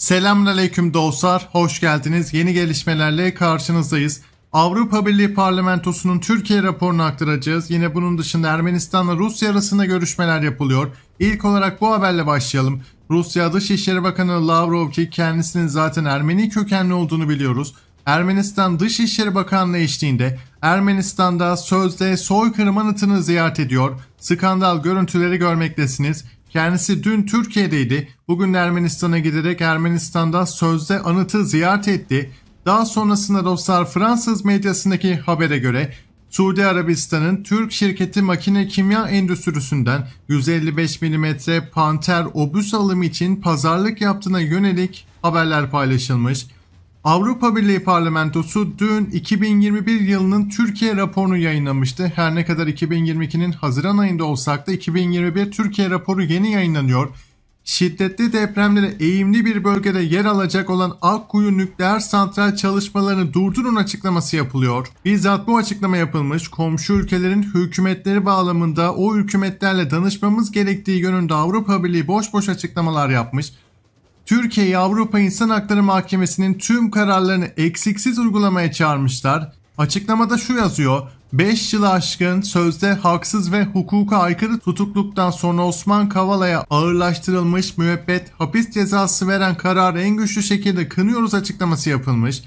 Selamünaleyküm dostlar, hoş geldiniz. Yeni gelişmelerle karşınızdayız. Avrupa Birliği Parlamentosu'nun Türkiye raporunu aktaracağız. Yine bunun dışında Ermenistan'la Rusya arasında görüşmeler yapılıyor. İlk olarak bu haberle başlayalım. Rusya Dışişleri Bakanı Lavrov ki kendisinin zaten Ermeni kökenli olduğunu biliyoruz. Ermenistan Dışişleri Bakanlığı eşliğinde Ermenistan'da sözde soykırım anıtını ziyaret ediyor. Skandal görüntüleri görmektesiniz. Kendisi dün Türkiye'deydi. Bugün Ermenistan'a giderek Ermenistan'da sözde anıtı ziyaret etti. Daha sonrasında dostlar Fransız medyasındaki habere göre Suudi Arabistan'ın Türk şirketi makine kimya endüstrisinden 155 mm Panther obüs alımı için pazarlık yaptığına yönelik haberler paylaşılmış. Avrupa Birliği Parlamentosu dün 2021 yılının Türkiye raporunu yayınlamıştı. Her ne kadar 2022'nin Haziran ayında olsak da 2021 Türkiye raporu yeni yayınlanıyor. Şiddetli depremlere eğimli bir bölgede yer alacak olan Akkuyu nükleer santral çalışmalarını durdurun açıklaması yapılıyor. Bizzat bu açıklama yapılmış, komşu ülkelerin hükümetleri bağlamında o hükümetlerle danışmamız gerektiği yönünde Avrupa Birliği boş boş açıklamalar yapmış. Türkiye'yi Avrupa İnsan Hakları Mahkemesi'nin tüm kararlarını eksiksiz uygulamaya çağırmışlar. Açıklamada şu yazıyor. 5 yılı aşkın sözde haksız ve hukuka aykırı tutukluktan sonra Osman Kavala'ya ağırlaştırılmış müebbet hapis cezası veren kararı en güçlü şekilde kınıyoruz açıklaması yapılmış.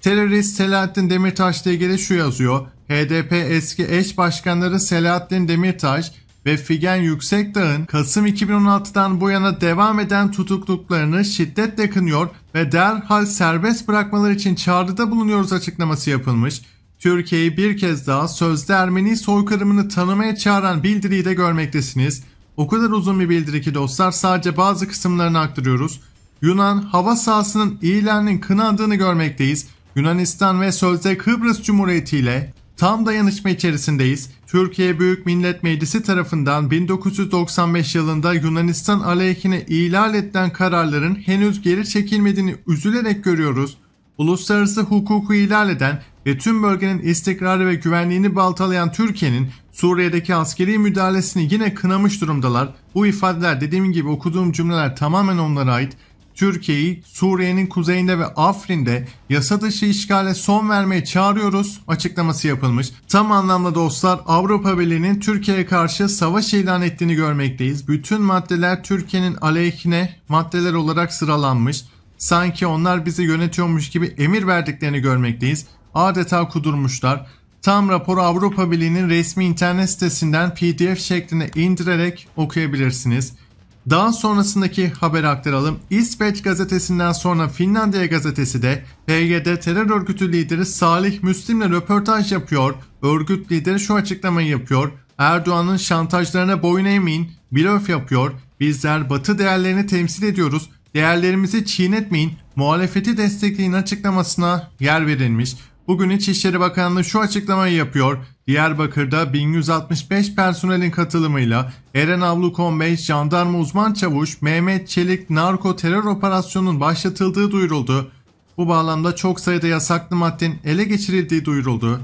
Terörist Selahattin Demirtaş ile ilgili şu yazıyor. HDP eski eş başkanları Selahattin Demirtaş, ve Figen Yüksekdağ'ın Kasım 2016'dan bu yana devam eden tutukluklarını şiddetle kınıyor ve derhal serbest bırakmaları için çağrıda bulunuyoruz açıklaması yapılmış. Türkiye'yi bir kez daha sözde Ermeni soykırımını tanımaya çağıran bildiriyi de görmektesiniz. O kadar uzun bir bildiri ki dostlar sadece bazı kısımlarını aktarıyoruz. Yunan hava sahasının ilanının kınandığını görmekteyiz. Yunanistan ve sözde Kıbrıs Cumhuriyeti ile Tam dayanışma içerisindeyiz. Türkiye Büyük Millet Meclisi tarafından 1995 yılında Yunanistan aleyhine ihlal edilen kararların henüz geri çekilmediğini üzülerek görüyoruz. Uluslararası hukuku ihlal eden ve tüm bölgenin istikrarı ve güvenliğini baltalayan Türkiye'nin Suriye'deki askeri müdahalesini yine kınamış durumdalar. Bu ifadeler dediğim gibi okuduğum cümleler tamamen onlara ait. Türkiye'yi Suriye'nin kuzeyinde ve Afrin'de yasa dışı işgale son vermeye çağırıyoruz açıklaması yapılmış. Tam anlamda dostlar Avrupa Birliği'nin Türkiye'ye karşı savaş ilan ettiğini görmekteyiz. Bütün maddeler Türkiye'nin aleyhine maddeler olarak sıralanmış. Sanki onlar bizi yönetiyormuş gibi emir verdiklerini görmekteyiz. Adeta kudurmuşlar. Tam raporu Avrupa Birliği'nin resmi internet sitesinden PDF şeklinde indirerek okuyabilirsiniz. Daha sonrasındaki haberi aktaralım. İsveç gazetesinden sonra Finlandiya gazetesi de PYD terör örgütü lideri Salih Müslim'le röportaj yapıyor. Örgüt lideri şu açıklamayı yapıyor. Erdoğan'ın şantajlarına boyun eğmeyin, blöf yapıyor. Bizler batı değerlerini temsil ediyoruz. Değerlerimizi çiğnetmeyin, muhalefeti destekleyin açıklamasına yer verilmiş. Bugün İçişleri Bakanlığı şu açıklamayı yapıyor. Diyarbakır'da 1165 personelin katılımıyla Eren Avlukon Bey jandarma uzman çavuş Mehmet Çelik narko terör operasyonunun başlatıldığı duyuruldu. Bu bağlamda çok sayıda yasaklı maddenin ele geçirildiği duyuruldu.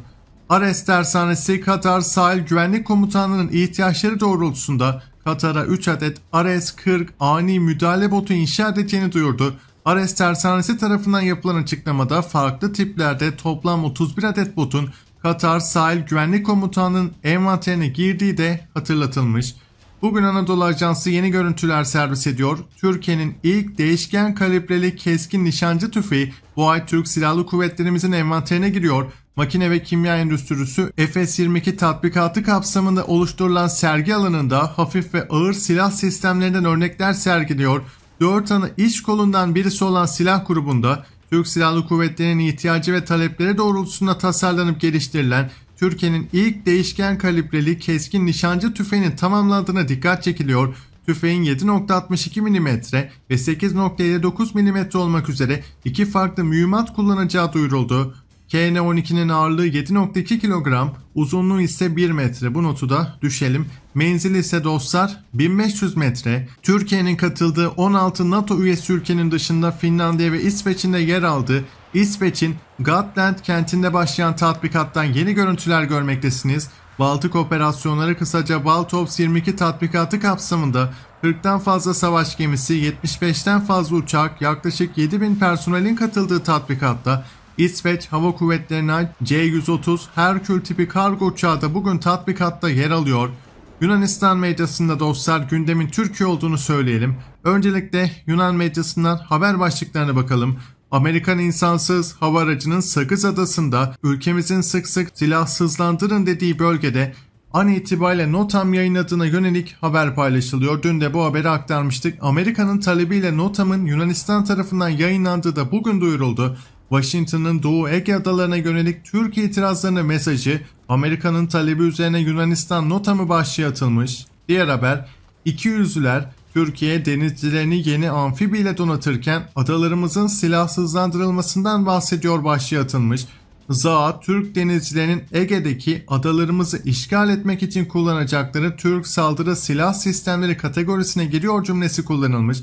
Ares Tersanesi Katar Sahil Güvenlik Komutanlığı'nın ihtiyaçları doğrultusunda Katar'a 3 adet Ares 40 ani müdahale botu inşa edeceğini duyurdu. Ares Tersanesi tarafından yapılan açıklamada farklı tiplerde toplam 31 adet botun Katar Sahil Güvenlik Komutanı'nın envanterine girdiği de hatırlatılmış. Bugün Anadolu Ajansı yeni görüntüler servis ediyor. Türkiye'nin ilk değişken kalibreli keskin nişancı tüfeği bu ay Türk Silahlı Kuvvetlerimizin envanterine giriyor. Makine ve Kimya Endüstrisi FS-22 tatbikatı kapsamında oluşturulan sergi alanında hafif ve ağır silah sistemlerinden örnekler sergiliyor. 4 ana iş kolundan birisi olan silah grubunda Türk Silahlı Kuvvetleri'nin ihtiyacı ve talepleri doğrultusunda tasarlanıp geliştirilen Türkiye'nin ilk değişken kalibreli keskin nişancı tüfeğinin tamamlandığına dikkat çekiliyor. Tüfeğin 7.62 mm ve 8.59 mm olmak üzere iki farklı mühimmat kullanacağı duyuruldu. KN12'nin ağırlığı 7.2 kilogram, uzunluğu ise 1 metre. Bu notu da düşelim. Menzili ise dostlar 1500 metre. Türkiye'nin katıldığı 16 NATO üyesi ülkenin dışında Finlandiya ve İsveç'in de yer aldığı İsveç'in Gotland kentinde başlayan tatbikattan yeni görüntüler görmektesiniz. Baltık operasyonları kısaca Baltovs 22 tatbikatı kapsamında 40'tan fazla savaş gemisi, 75'ten fazla uçak, yaklaşık 7000 personelin katıldığı tatbikatta İsveç Hava Kuvvetleri'ne ait C-130 Herkül tipi kargo uçağı da bugün tatbikatta yer alıyor. Yunanistan medyasında dostlar gündemin Türkiye olduğunu söyleyelim. Öncelikle Yunan medyasından haber başlıklarına bakalım. Amerikan insansız hava aracının Sakız Adası'nda ülkemizin sık sık silahsızlandırın dediği bölgede an itibariyle NOTAM yayınladığına yönelik haber paylaşılıyor. Dün de bu haberi aktarmıştık. Amerika'nın talebiyle NOTAM'ın Yunanistan tarafından yayınlandığı da bugün duyuruldu. Washington'ın Doğu Ege adalarına yönelik Türkiye itirazlarına mesajı Amerika'nın talebi üzerine Yunanistan nota mı başlığı atılmış? Diğer haber 200'lüler Türkiye denizcilerini yeni amfibiyle donatırken adalarımızın silahsızlandırılmasından bahsediyor başlığı atılmış. Zaat, Türk denizcilerinin Ege'deki adalarımızı işgal etmek için kullanacakları Türk saldırı silah sistemleri kategorisine giriyor cümlesi kullanılmış.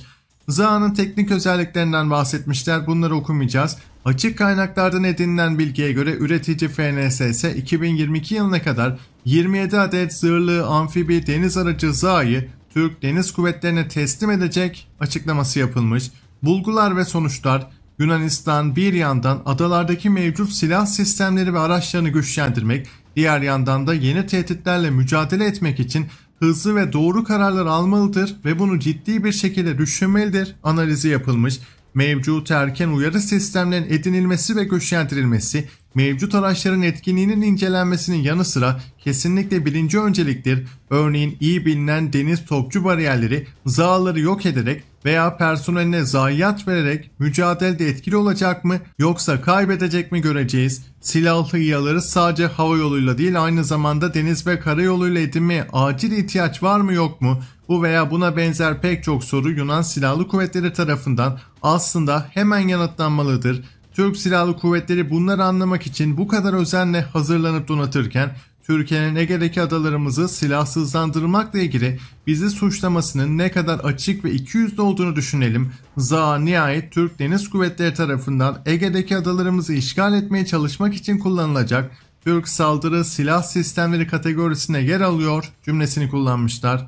ZAA'nın teknik özelliklerinden bahsetmişler bunları okumayacağız. Açık kaynaklardan edinilen bilgiye göre üretici FNSS 2022 yılına kadar 27 adet zırhlı amfibi deniz aracı ZAA'yı Türk Deniz Kuvvetleri'ne teslim edecek açıklaması yapılmış. Bulgular ve sonuçlar Yunanistan bir yandan adalardaki mevcut silah sistemleri ve araçlarını güçlendirmek, diğer yandan da yeni tehditlerle mücadele etmek için hızlı ve doğru kararlar almalıdır ve bunu ciddi bir şekilde düşünmelidir analizi yapılmış. Mevcut erken uyarı sistemlerin edinilmesi ve güçlendirilmesi mevcut araçların etkinliğinin incelenmesinin yanı sıra kesinlikle birinci önceliktir. Örneğin iyi bilinen deniz topçu bariyerleri zağları yok ederek veya personeline zayiat vererek mücadelede etkili olacak mı yoksa kaybedecek mi göreceğiz. Silahlı İHA'ları sadece hava yoluyla değil aynı zamanda deniz ve karayoluyla edinmeye acil ihtiyaç var mı yok mu? Bu veya buna benzer pek çok soru Yunan Silahlı Kuvvetleri tarafından aslında hemen yanıtlanmalıdır. Türk Silahlı Kuvvetleri bunları anlamak için bu kadar özenle hazırlanıp donatırken Türkiye'nin Ege'deki adalarımızı silahsızlandırmakla ilgili bizi suçlamasının ne kadar açık ve ikiyüzlü olduğunu düşünelim. Za nihayet Türk Deniz Kuvvetleri tarafından Ege'deki adalarımızı işgal etmeye çalışmak için kullanılacak Türk saldırı silah sistemleri kategorisine yer alıyor cümlesini kullanmışlar.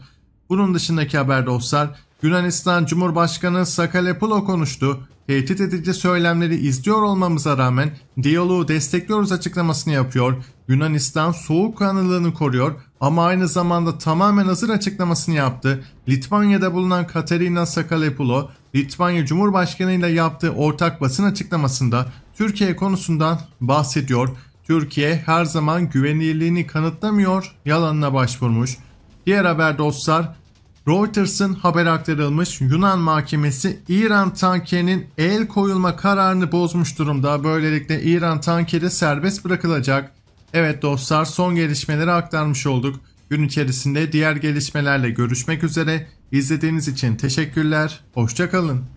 Bunun dışındaki haber dostlar Yunanistan Cumhurbaşkanı Sakalepulo konuştu tehdit edici söylemleri izliyor olmamıza rağmen diyaloğu destekliyoruz açıklamasını yapıyor. Yunanistan soğuk soğukkanlılığını koruyor ama aynı zamanda tamamen hazır açıklamasını yaptı. Litvanya'da bulunan Katerina Sakalepulo, Litvanya Cumhurbaşkanı ile yaptığı ortak basın açıklamasında Türkiye konusundan bahsediyor. Türkiye her zaman güvenilirliğini kanıtlamıyor, yalanına başvurmuş. Diğer haber dostlar, Reuters'ın haber aktarılmış Yunan mahkemesi İran tankerinin el koyulma kararını bozmuş durumda. Böylelikle İran tankeri serbest bırakılacak. Evet dostlar son gelişmeleri aktarmış olduk. Gün içerisinde diğer gelişmelerle görüşmek üzere. İzlediğiniz için teşekkürler. Hoşçakalın.